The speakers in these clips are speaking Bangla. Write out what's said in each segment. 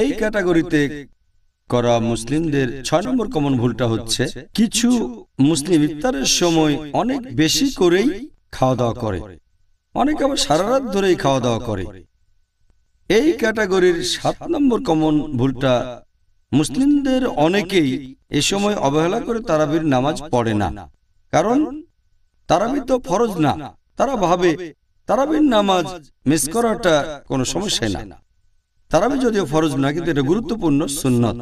এই ক্যাটাগরিতে করা মুসলিমদের ছয় নম্বর কমন ভুলটা হচ্ছে কিছু মুসলিম ইফতারের সময় অনেক বেশি করেই খাওয়া দাওয়া করে অনেক আবার সারা রাত ধরেই খাওয়া দাওয়া করে এই ক্যাটাগরির সাত নম্বর কমন ভুলটা মুসলিমদের অনেকেই এ সময় অবহেলা করে তারাবির নামাজ পড়ে না কারণ তারাবি তো ফরজ না তারা ভাবে তারাবির নামাজ মিস করাটা কোনো সমস্যা না তারাবি যদিও ফরজ না কিন্তু এটা গুরুত্বপূর্ণ সুন্নত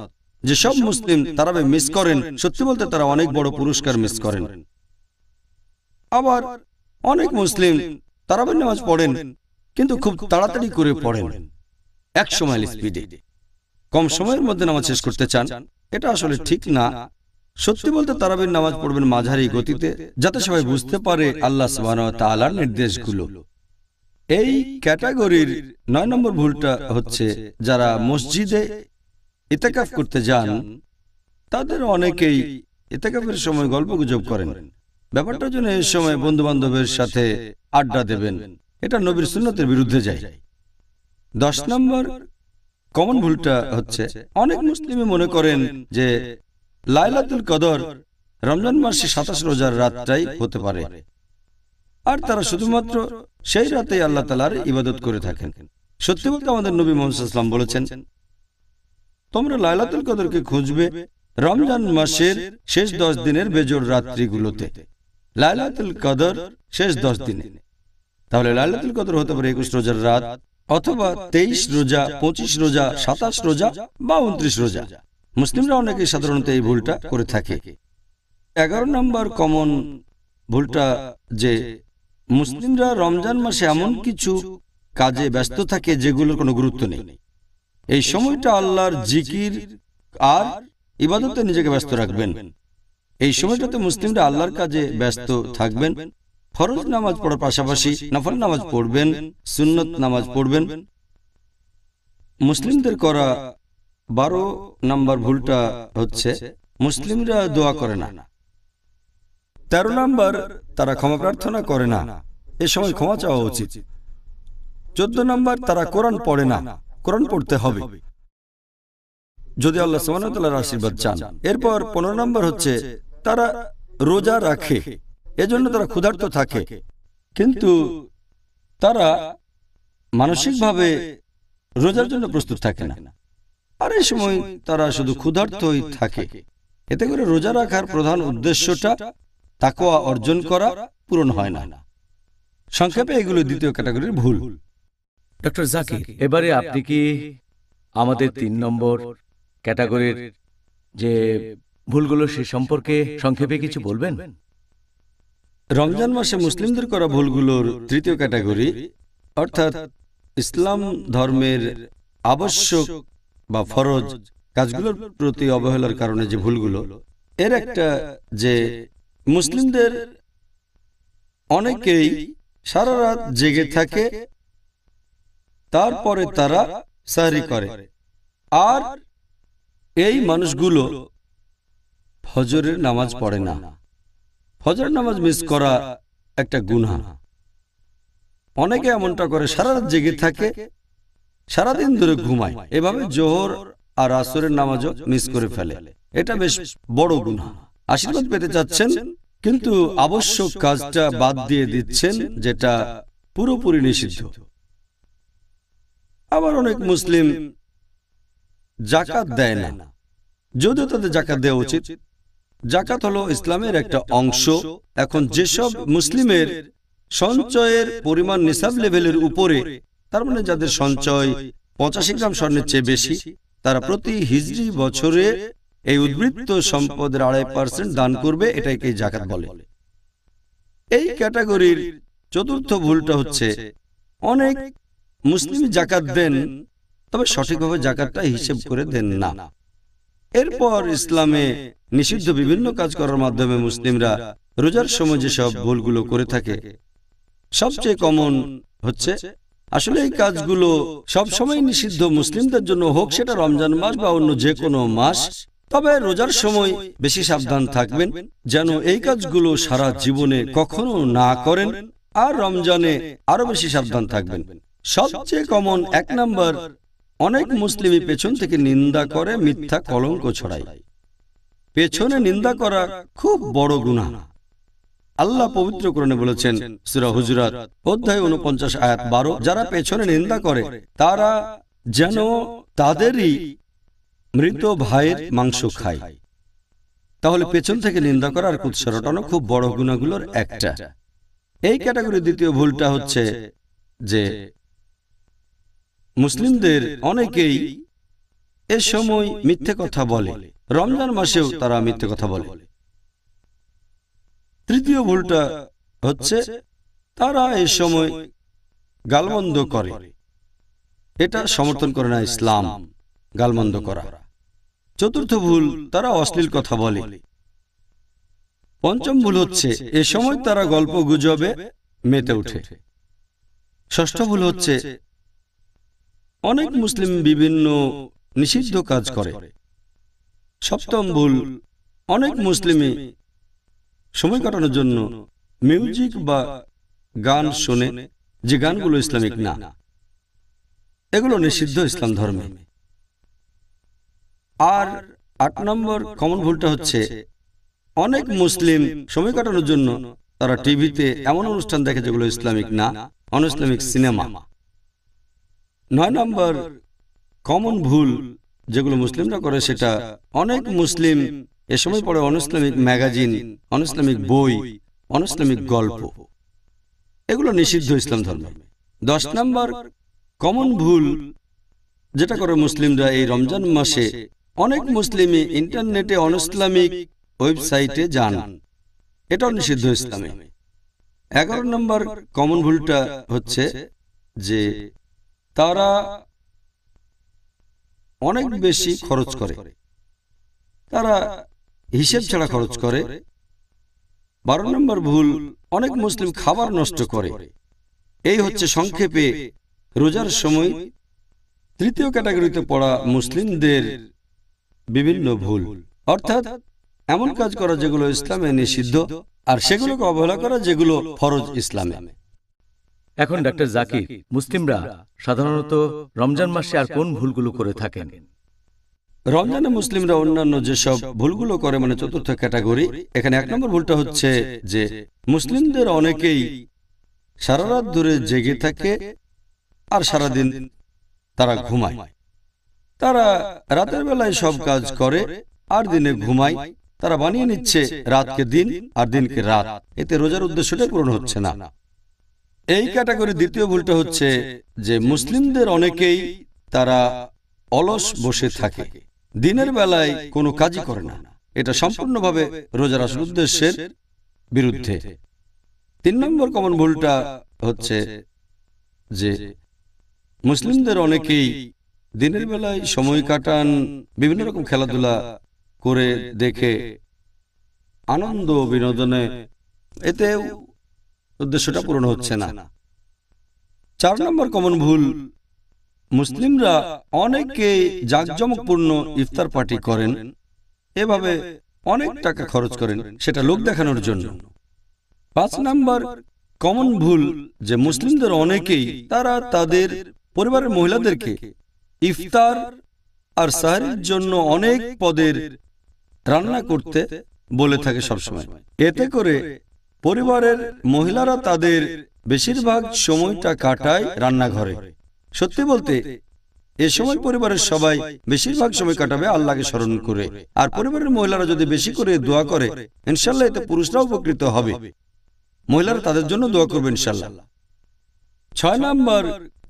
যে সব মুসলিম তারাবি মিস করেন সত্যি বলতে তারা অনেক বড় পুরস্কার মিস করেন আবার অনেক মুসলিম তারাবির নামাজ পড়েন কিন্তু খুব তাড়াতাড়ি করে পড়েন এক সময় স্পিডে কম সময়ের মধ্যে নামাজ শেষ করতে চান এটা আসলে ঠিক না সত্যি বলতে তারাবির নামাজ পড়বেন মাঝারি গতিতে যাতে সবাই বুঝতে পারে আল্লাহ সবান তালার নির্দেশগুলো এই ক্যাটাগরির নয় নম্বর ভুলটা হচ্ছে যারা মসজিদে ইতেকাফ করতে যান তাদের অনেকেই ইতেকাফের সময় গল্প গুজব করেন ব্যাপারটার জন্য এই সময় বন্ধু বান্ধবের সাথে আড্ডা দেবেন এটা নবীর সুন্নতের বিরুদ্ধে যায় দশ নম্বর কমন ভুলটা হচ্ছে অনেক মুসলিমে মনে করেন যে লাইলাতুল কদর রমজান মাসে সাতাশ রোজার রাতটাই হতে পারে আর তারা শুধুমাত্র সেই রাতে আল্লাহ তালার ইবাদত করে থাকেন সত্যি বলতে আমাদের নবী মোহাম্মদ বলেছেন তোমরা লাইলাতুল কদরকে খুঁজবে রমজান মাসের শেষ দশ দিনের বেজোর রাত্রিগুলোতে লাইলাতুল কদর শেষ দশ দিনে তাহলে লাইলাতুল কদর হতে পারে একুশ রোজার রাত অথবা তেইশ রোজা পঁচিশ রোজা সাতাশ রোজা বা উনত্রিশ রোজা মুসলিমরা অনেকে সাধারণত এই ভুলটা করে থাকে এগারো নম্বর কমন ভুলটা যে মুসলিমরা রমজান মাসে এমন কিছু কাজে ব্যস্ত থাকে যেগুলোর কোনো গুরুত্ব নেই এই সময়টা আল্লাহর জিকির আর ইবাদতে নিজেকে ব্যস্ত রাখবেন এই সময়টাতে মুসলিমরা আল্লাহর কাজে ব্যস্ত থাকবেন ফরজ নামাজ পড়ার পাশাপাশি নফল নামাজ পড়বেন সুন্নত নামাজ পড়বেন মুসলিমদের করা বারো নাম্বার ভুলটা হচ্ছে মুসলিমরা দোয়া করে না না তেরো নম্বর তারা ক্ষমা প্রার্থনা করে না এ সময় ক্ষমা চাওয়া উচিত চোদ্দ নম্বর তারা কোরআন পড়ে না কোরআন পড়তে হবে যদি আল্লাহ সোমানতাল্লাহর আশীর্বাদ চান এরপর পনেরো নম্বর হচ্ছে তারা রোজা রাখে এজন্য তারা ক্ষুধার্ত থাকে কিন্তু তারা মানসিকভাবে রোজার জন্য প্রস্তুত থাকে না আর এই সময় তারা শুধু ক্ষুধার্তই থাকে এতে করে রোজা রাখার প্রধান উদ্দেশ্যটা তাকোয়া অর্জন করা পূরণ হয় না সংক্ষেপে এগুলো দ্বিতীয় ক্যাটাগরির ভুল ডক্টর জাকির এবারে আপনি কি আমাদের তিন নম্বর ক্যাটাগরির যে ভুলগুলো সে সম্পর্কে সংক্ষেপে কিছু বলবেন রমজান মাসে মুসলিমদের করা ভুলগুলোর তৃতীয় ক্যাটাগরি অর্থাৎ ইসলাম ধর্মের আবশ্যক বা ফরজ কাজগুলোর প্রতি অবহেলার কারণে যে ভুলগুলো এর একটা যে মুসলিমদের অনেকেই সারা রাত জেগে থাকে তারপরে তারা সাহারি করে আর এই মানুষগুলো ফজরের নামাজ পড়ে না ফজর নামাজ মিস করা একটা গুনা অনেকে এমনটা করে সারা রাত জেগে থাকে সারাদিন ধরে ঘুমায় এভাবে জোহর আর আসরের নামাজও মিস করে ফেলে এটা বেশ বড় গুনা আশীর্বাদ পেতে চাচ্ছেন কিন্তু আবশ্যক কাজটা বাদ দিয়ে দিচ্ছেন যেটা পুরোপুরি নিষিদ্ধ আবার অনেক মুসলিম জাকাত দেয় না যদিও তাদের জাকাত দেওয়া উচিত জাকাত হলো ইসলামের একটা অংশ এখন যেসব মুসলিমের সঞ্চয়ের পরিমাণ নিসাব লেভেলের উপরে তার মানে যাদের সঞ্চয় পঁচাশি গ্রাম স্বর্ণের চেয়ে বেশি তারা প্রতি হিজড়ি বছরে এই উদ্বৃত্ত সম্পদের আড়াই পার্সেন্ট দান করবে এটাকে জাকাত বলে এই ক্যাটাগরির চতুর্থ ভুলটা হচ্ছে অনেক মুসলিম জাকাত দেন তবে সঠিকভাবে জাকাতটা হিসেব করে দেন না এরপর ইসলামে নিষিদ্ধ বিভিন্ন কাজ করার মাধ্যমে মুসলিমরা রোজার সময় যেসব ভুলগুলো করে থাকে সবচেয়ে কমন হচ্ছে আসলে এই কাজগুলো সবসময় নিষিদ্ধ মুসলিমদের জন্য হোক সেটা রমজান মাস বা অন্য যে কোনো মাস তবে রোজার সময় বেশি সাবধান থাকবেন যেন এই কাজগুলো সারা জীবনে কখনো না করেন আর রমজানে আরো বেশি সাবধান থাকবেন সবচেয়ে কমন এক নম্বর অনেক মুসলিমই পেছন থেকে নিন্দা করে মিথ্যা কলঙ্ক ছড়াই পেছনে নিন্দা করা খুব বড় গুণা আল্লাহ পবিত্র কোরণে বলেছেন সুরা হুজরাত অধ্যায় উনপঞ্চাশ আয়াত বারো যারা পেছনে নিন্দা করে তারা যেন তাদেরই মৃত ভাইয়ের মাংস খাই তাহলে পেছন থেকে নিন্দা করার কুৎসরটানো খুব বড় গুণাগুলোর একটা এই ক্যাটাগরি দ্বিতীয় ভুলটা হচ্ছে যে মুসলিমদের অনেকেই এ সময় মিথ্যে কথা বলে রমজান মাসেও তারা মিথ্যে কথা বলে তৃতীয় ভুলটা হচ্ছে তারা এ সময় গালমন্দ করে এটা সমর্থন করে না ইসলাম গালমন্দ করা চতুর্থ ভুল তারা অশ্লীল কথা বলে পঞ্চম ভুল হচ্ছে এ সময় তারা গল্প গুজবে মেতে উঠে ষষ্ঠ ভুল হচ্ছে অনেক মুসলিম বিভিন্ন নিষিদ্ধ কাজ করে সপ্তম ভুল অনেক মুসলিমে সময় কাটানোর জন্য মিউজিক বা গান শোনে যে গানগুলো ইসলামিক না এগুলো নিষিদ্ধ ইসলাম ধর্মে আর আট নম্বর কমন ভুলটা হচ্ছে অনেক মুসলিম সময় কাটানোর জন্য তারা টিভিতে এমন অনুষ্ঠান দেখে যেগুলো ইসলামিক না অন ইসলামিক সিনেমা নয় নম্বর কমন ভুল যেগুলো মুসলিমরা করে সেটা অনেক মুসলিম এ সময় পড়ে on Islamic magazine on Islamic বই অন ইসলামিক গল্প এগুলো নিষিদ্ধ ইসলাম ধর্ম দশ নম্বর কমন ভুল যেটা করে মুসলিমরা এই রমজান মাসে অনেক মুসলিমই ইন্টারনেটে অনইসলামিক ওয়েবসাইটে যান এটাও নিষিদ্ধ ইসলামে এগারো নম্বর কমন ভুলটা হচ্ছে যে তারা অনেক বেশি খরচ করে তারা হিসেব ছাড়া খরচ করে বারো নম্বর ভুল অনেক মুসলিম খাবার নষ্ট করে এই হচ্ছে সংক্ষেপে রোজার সময় তৃতীয় ক্যাটাগরিতে পড়া মুসলিমদের বিভিন্ন ভুল অর্থাৎ এমন কাজ করা যেগুলো ইসলামে নিষিদ্ধ আর সেগুলোকে অবহেলা করা যেগুলো ফরজ ইসলামে এখন ডাক্তার জাকির মুসলিমরা সাধারণত রমজান মাসে আর কোন ভুলগুলো করে থাকেন রমজানে মুসলিমরা অন্যান্য যেসব ভুলগুলো করে মানে চতুর্থ ক্যাটাগরি এখানে এক নম্বর ভুলটা হচ্ছে যে মুসলিমদের অনেকেই সারা রাত ধরে জেগে থাকে আর সারাদিন তারা ঘুমায় তারা রাতের বেলায় সব কাজ করে আর দিনে ঘুমায় তারা বানিয়ে নিচ্ছে রাতকে দিন আর দিনকে রাত এতে রোজার উদ্দেশ্যটাই পূরণ হচ্ছে না এই ক্যাটাগরি দ্বিতীয় ভুলটা হচ্ছে যে মুসলিমদের অনেকেই তারা অলস বসে থাকে দিনের বেলায় কোনো কাজই করে না এটা সম্পূর্ণভাবে রোজার আসল উদ্দেশ্যের বিরুদ্ধে তিন নম্বর কমন ভুলটা হচ্ছে যে মুসলিমদের অনেকেই দিনের বেলায় সময় কাটান বিভিন্ন রকম খেলাধুলা করে দেখে আনন্দ বিনোদনে এতে উদ্দেশ্যটা পূরণ হচ্ছে না চার নম্বর কমন ভুল মুসলিমরা অনেকে জাঁকজমকপূর্ণ ইফতার পার্টি করেন এভাবে অনেক টাকা খরচ করেন সেটা লোক দেখানোর জন্য পাঁচ নাম্বার কমন ভুল যে মুসলিমদের অনেকেই তারা তাদের পরিবারের মহিলাদেরকে ইফতার আর সাহারির জন্য অনেক পদের রান্না করতে বলে থাকে সবসময় এতে করে পরিবারের মহিলারা তাদের বেশিরভাগ সময়টা কাটায় রান্নাঘরে সত্যি বলতে এ সময় পরিবারের সবাই বেশিরভাগ সময় কাটাবে আল্লাহকে স্মরণ করে আর পরিবারের মহিলারা যদি বেশি করে দোয়া করে ইনশাল্লাহ এতে পুরুষরা উপকৃত হবে মহিলারা তাদের জন্য দোয়া করবে ইনশাল্লাহ ছয় নাম্বার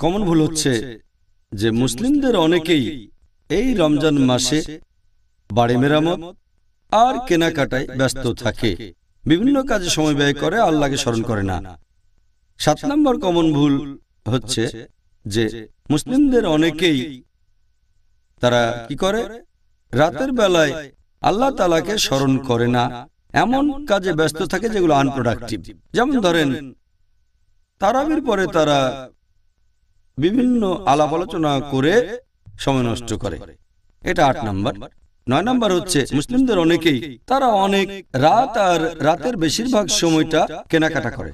কমন ভুল হচ্ছে যে মুসলিমদের অনেকেই এই রমজান মাসে বাড়ি মেরামত আর কেনাকাটায় ব্যস্ত থাকে বিভিন্ন কাজে সময় ব্যয় করে আল্লাহকে স্মরণ করে না সাত নম্বর কমন ভুল হচ্ছে যে মুসলিমদের অনেকেই তারা কি করে রাতের বেলায় আল্লাহ তালাকে স্মরণ করে না এমন কাজে ব্যস্ত থাকে যেগুলো আনপ্রোডাক্টিভ যেমন ধরেন তারাবির পরে তারা বিভিন্ন আলাপ আলোচনা করে সময় নষ্ট করে এটা আট নাম্বার নয় নাম্বার হচ্ছে মুসলিমদের অনেকেই তারা অনেক রাত আর রাতের বেশিরভাগ সময়টা কেনাকাটা করে